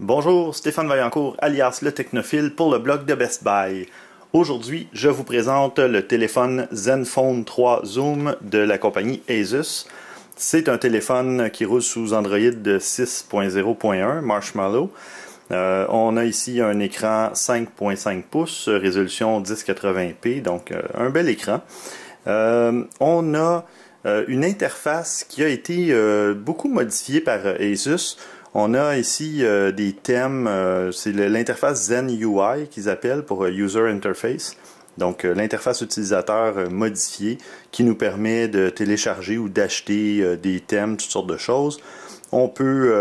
Bonjour, Stéphane Vaillancourt, alias le technophile, pour le blog de Best Buy. Aujourd'hui, je vous présente le téléphone ZenFone 3 Zoom de la compagnie Asus. C'est un téléphone qui roule sous Android 6.0.1 Marshmallow. Euh, on a ici un écran 5.5 pouces, résolution 1080p, donc euh, un bel écran. Euh, on a une interface qui a été beaucoup modifiée par Asus on a ici euh, des thèmes, euh, c'est l'interface Zen UI qu'ils appellent pour euh, User Interface. Donc l'interface utilisateur modifiée qui nous permet de télécharger ou d'acheter des thèmes, toutes sortes de choses. On peut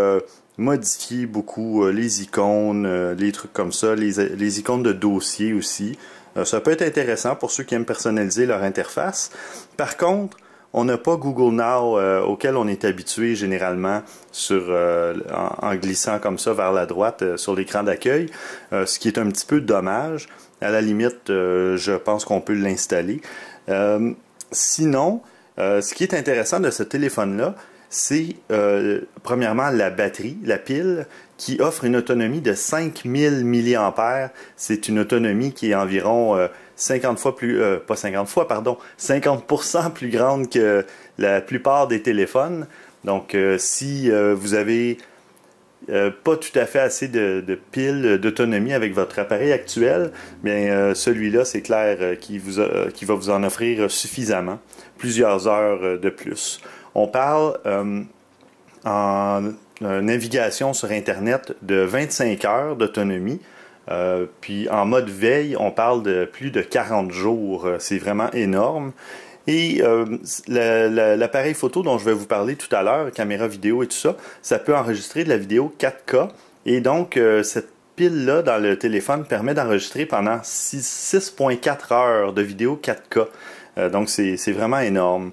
modifier beaucoup les icônes, les trucs comme ça, les, les icônes de dossiers aussi. ça peut être intéressant pour ceux qui aiment personnaliser leur interface. Par contre, on n'a pas Google Now euh, auquel on est habitué généralement sur, euh, en, glissant comme ça vers la droite euh, sur l'écran d'accueil, ce qui est un petit peu dommage. À la limite, je pense qu'on peut l'installer. sinon, ce qui est intéressant de ce téléphone-là, c'est premièrement la batterie, la pile, qui offre une autonomie de 5000 mAh. C'est une autonomie qui est environ 50 fois plus, euh, pas 50 fois, pardon, 50% plus grande que la plupart des téléphones. Donc, euh, si euh, vous avez pas tout à fait assez de, piles d'autonomie avec votre appareil actuel, bien celui-là, c'est clair qu'il vous qui va vous en offrir suffisamment, plusieurs heures de plus. On parle en navigation sur Internet de 25 heures d'autonomie euh, puis en mode veille, on parle de plus de 40 jours. Euh, c'est vraiment énorme. Et euh, l'appareil photo dont je vais vous parler tout à l'heure, caméra vidéo et tout ça, ça peut enregistrer de la vidéo 4K. Et donc, cette pile-là dans le téléphone permet d'enregistrer pendant 6.4 heures de vidéo 4K. donc, c'est vraiment énorme.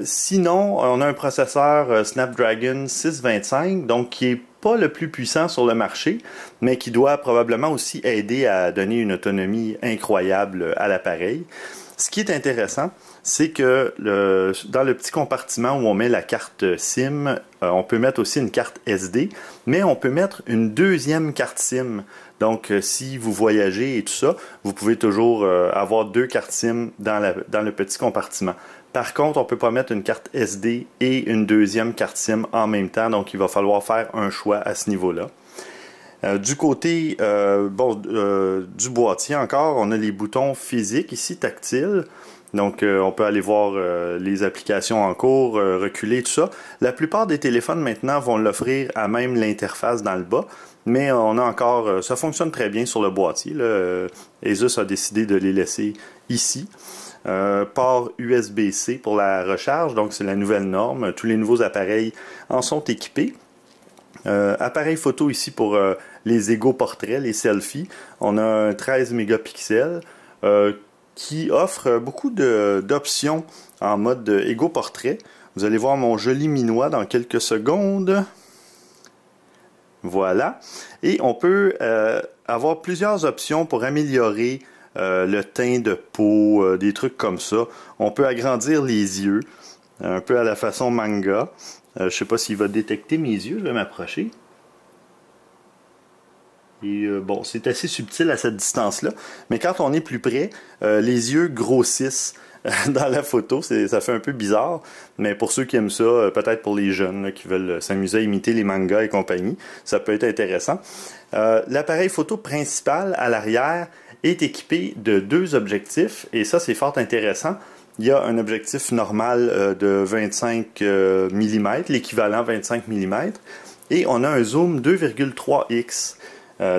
sinon, on a un processeur Snapdragon 625, donc qui est pas le plus puissant sur le marché, mais qui doit probablement aussi aider à donner une autonomie incroyable à l'appareil. Ce qui est intéressant, c'est que dans le petit compartiment où on met la carte SIM, euh, on peut mettre aussi une carte SD, mais on peut mettre une deuxième carte SIM. Donc, euh, si vous voyagez et tout ça, vous pouvez toujours euh, avoir deux cartes SIM dans le petit compartiment. Par contre, on ne peut pas mettre une carte SD et une deuxième carte SIM en même temps, donc il va falloir faire un choix à ce niveau-là. Euh, du côté euh, bon, euh, du boîtier encore, on a les boutons physiques ici, tactiles. Donc on peut aller voir les applications en cours, reculer, tout ça. La plupart des téléphones maintenant vont l'offrir à même l'interface dans le bas. Mais on a encore, ça fonctionne très bien sur le boîtier. Là. Asus a décidé de les laisser ici. Euh, port USB-C pour la recharge, donc c'est la nouvelle norme. Tous les nouveaux appareils en sont équipés. Euh, appareil photo ici pour euh, les égaux portraits, les selfies. On a un 13 mégapixels qui offre beaucoup d'options en mode égoportrait, portrait. Vous allez voir mon joli minois dans quelques secondes. Voilà. Et on peut avoir plusieurs options pour améliorer euh, le teint de peau, euh, des trucs comme ça. On peut agrandir les yeux, euh, un peu à la façon manga. Je ne sais pas s'il va détecter mes yeux, je vais m'approcher. Et bon, c'est assez subtil à cette distance-là. Mais quand on est plus près, les yeux grossissent. dans la photo. Ça fait un peu bizarre, mais pour ceux qui aiment ça, euh, peut-être pour les jeunes qui veulent s'amuser à imiter les mangas et compagnie, ça peut être intéressant. Euh, l'appareil photo principal à l'arrière est équipé de deux objectifs, et ça c'est fort intéressant. Il y a un objectif normal euh, de 25 mm, l'équivalent 25 mm, et on a un zoom 2,3x.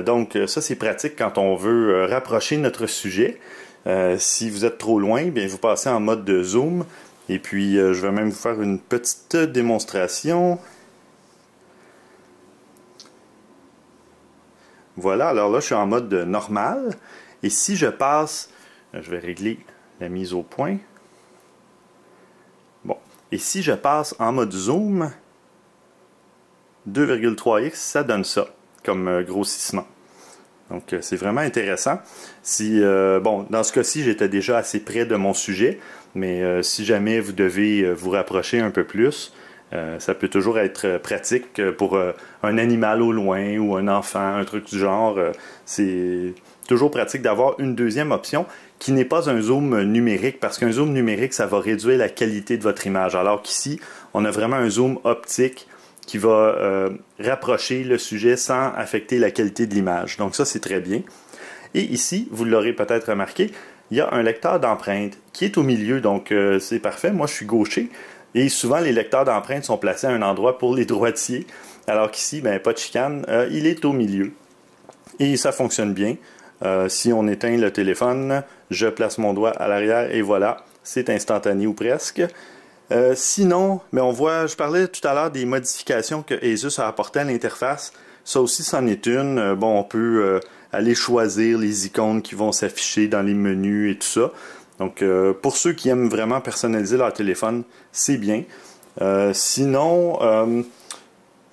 donc ça c'est pratique quand on veut rapprocher notre sujet. Euh, si vous êtes trop loin, bien, vous passez en mode de zoom. Et puis, euh, je vais même vous faire une petite démonstration. Voilà, alors là, je suis en mode normal. Et si je passe, euh, je vais régler la mise au point. Bon, et si je passe en mode zoom, 2,3x, ça donne ça comme grossissement. Donc, euh, c'est vraiment intéressant. Si, euh, bon, dans ce cas-ci, j'étais déjà assez près de mon sujet, mais euh, si jamais vous devez vous rapprocher un peu plus, ça peut toujours être pratique pour un animal au loin ou un enfant, un truc du genre. c'est toujours pratique d'avoir une deuxième option qui n'est pas un zoom numérique, parce qu'un zoom numérique, ça va réduire la qualité de votre image. Alors qu'ici, on a vraiment un zoom optique qui va euh, rapprocher le sujet sans affecter la qualité de l'image. Donc ça, c'est très bien. Et ici, vous l'aurez peut-être remarqué, il y a un lecteur d'empreintes qui est au milieu, donc euh, c'est parfait. Moi, je suis gaucher et souvent les lecteurs d'empreintes sont placés à un endroit pour les droitiers, alors qu'ici, ben, pas de chicane, euh, il est au milieu. Et ça fonctionne bien. si on éteint le téléphone, je place mon doigt à l'arrière et voilà, c'est instantané ou presque. Euh, sinon, mais on voit, je parlais tout à l'heure des modifications que Asus a apportées à l'interface. Ça aussi, c'en est une. Euh, bon, on peut euh, aller choisir les icônes qui vont s'afficher dans les menus et tout ça. Donc, pour ceux qui aiment vraiment personnaliser leur téléphone, c'est bien. sinon,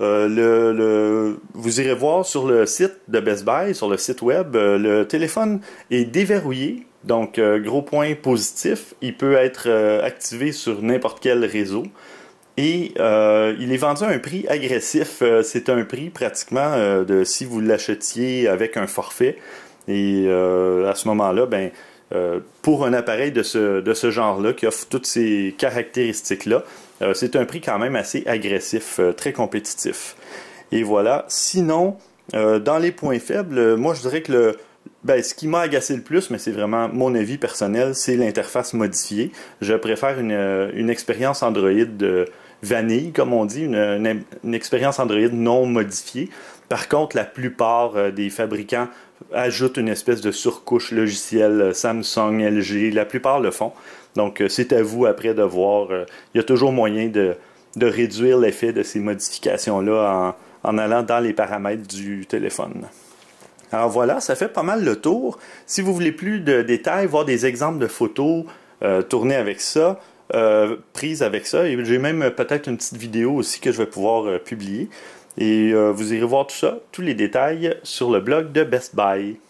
euh, vous irez voir sur le site de Best Buy, sur le site web, euh, le téléphone est déverrouillé. Donc, euh, gros point positif, il peut être activé sur n'importe quel réseau. Et il est vendu à un prix agressif. C'est un prix pratiquement de si vous l'achetiez avec un forfait. Et à ce moment-là, ben, pour un appareil de ce, de ce genre-là qui offre toutes ces caractéristiques-là, euh, c'est un prix quand même assez agressif, euh, très compétitif. Et voilà. Sinon, euh, dans les points faibles, moi je dirais que le, ben, ce qui m'a agacé le plus, mais c'est vraiment mon avis personnel, c'est l'interface modifiée. Je préfère une, expérience Android vanille, comme on dit, une, expérience Android non modifiée. Par contre, la plupart des fabricants ajoutent une espèce de surcouche logicielle, Samsung, LG, la plupart le font. Donc, euh, c'est à vous après de voir. Euh, il y a toujours moyen de, réduire l'effet de ces modifications-là en, allant dans les paramètres du téléphone. Alors voilà, ça fait pas mal le tour. Si vous voulez plus de détails, voir des exemples de photos euh, tournées avec ça, prises avec ça, j'ai même peut-être une petite vidéo aussi que je vais pouvoir publier. Et vous irez voir tout ça, tous les détails sur le blog de Best Buy.